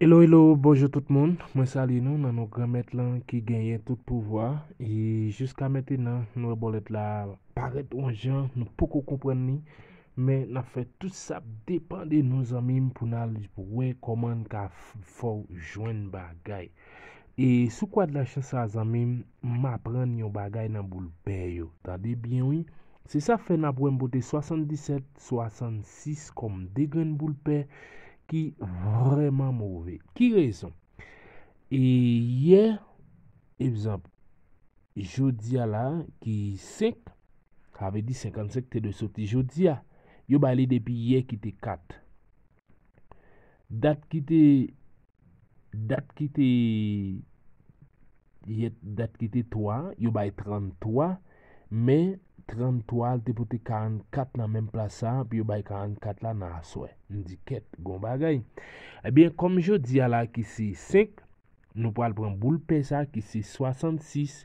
Hello, hello, bonjou tout moun, mwen sali nou nan nou gamet lan ki genye tout pouvoi E jusqu'a meten nan nou e bolet la paret ouan jan, nou poukou koupren ni Men na fe tout sa depande nou zanmim pou nan loue koman ka fow jwen bagay E sou kwa de la chansa zanmim, m apren yon bagay nan boulpe yo Tade bien oui, se sa fe nan bwen bote 67, 66 kom degen boulpe Ki vreman mouve. Ki rezon? E ye, e vizan, joudia la, ki 5, kave di 55, te de soti joudia, yo ba li depi ye ki te 4. Dat ki te, dat ki te, dat ki te 3, yo bay 33, men, 33 te pote 44 nan men plasa, pi yo bay 44 la nan aswe. Ndi ket, goun bagay. Ebyen, eh kom jo di ala ki si 5, nou po al pou an boulpe sa ki si 66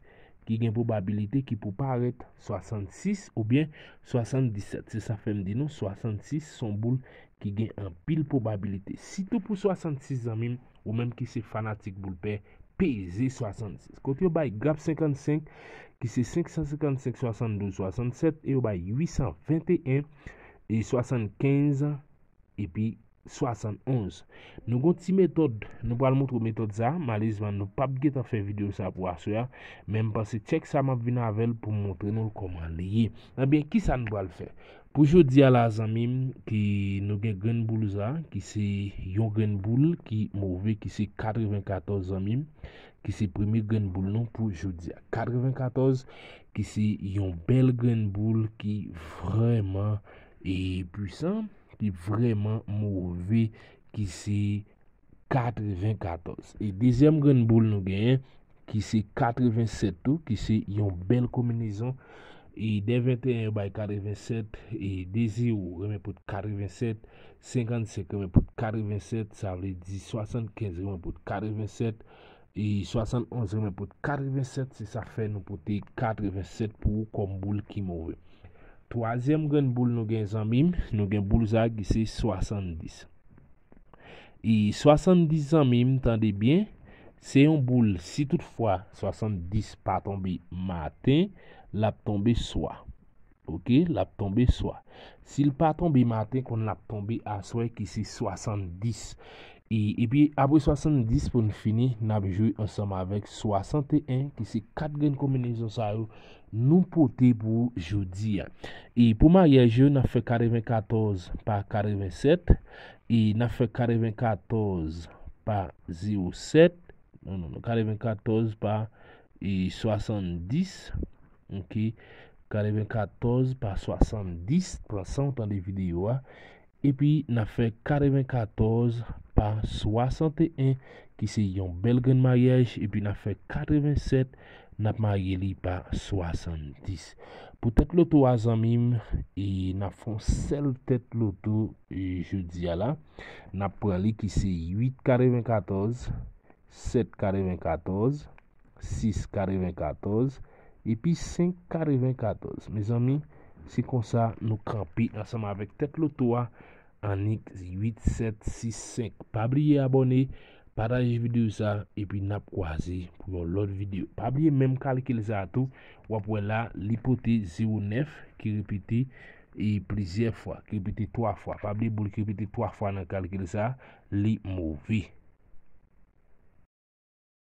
ki gen poulpabilite ki pou paret 66 ou bien 77. Se sa fèm di nou, 66 son boul ki gen an pil poulpabilite. Si tou pou 66 nan min ou men ki si fanatik boulpe, quand 66. Côté au bail GAP 55 qui c'est 555, 72, 67 et au bail 821 et 75 et puis 71 Nou kon ti metode Nou po al moutro metode za Malizman nou pa bge ta fe video sa pou aswe Mem pase chek sa map vina avel Pou moutre nou koman liye Nabyen ki sa nou po al fe Pou jodi ala zanmim Ki nou gen genboul za Ki se yon genboul Ki mou ve ki se 94 zanmim Ki se premi genboul non Pou jodi a 94 Ki se yon bel genboul Ki vreman E pwisan Vreman mou vi ki si 94 E dizem genn boul nou genye Ki si 87 ou Ki si yon bel kominezon E devete yon bay 47 E dizi ou remen pout 47 55 remen pout 47 Sa vle di 75 remen pout 47 E 71 remen pout 47 Se sa fe nou pouti 87 pou ou kom boul ki mou vi Troasyem gen boule nou gen zanmim, nou gen boule zanmim ki se yon boul 70. Yon boul 70 zanmim, tande bien, se yon boul si toutfwa 70 patonbi maten, lap tonbi swa. Ok, lap tonbi swa. Si l patonbi maten kon lap tonbi aswe ki se yon boul 70. E, e pi apou 70 pou nou fini, nan pou jouy ansema avek 61. Ki se 4 gen koumenizansayou nou pote pou jou di ya. E pou ma ye jou, nan fe 44 pa 47. E nan fe 44 pa 07. Non, non, non. 44 pa 70. Ok. 44 pa 70. 300 an de video ya. E pi nan fe 44 pa... pa 61, ki se yon belgen ma yej, epi na fe 87, nap ma ye li pa 70. Po tet loto a zanmim, e nap fon sel tet loto, e joudia la, nap pran li ki se 8 kareven 14, 7 kareven 14, 6 kareven 14, epi 5 kareven 14. Me zanmim, se kon sa nou kampi, la seman avek tet loto a, Annick 8765. Pas oublier abonner, partager vidéo ça et puis n'a croisé pour l'autre vidéo. Pas oublier même calculer ça tout ou après là l'hypothèse 09 qui répétait et plusieurs fois, qui répétait trois fois. Pas oublier qui répété trois fois dans calcul ça, les mauvais.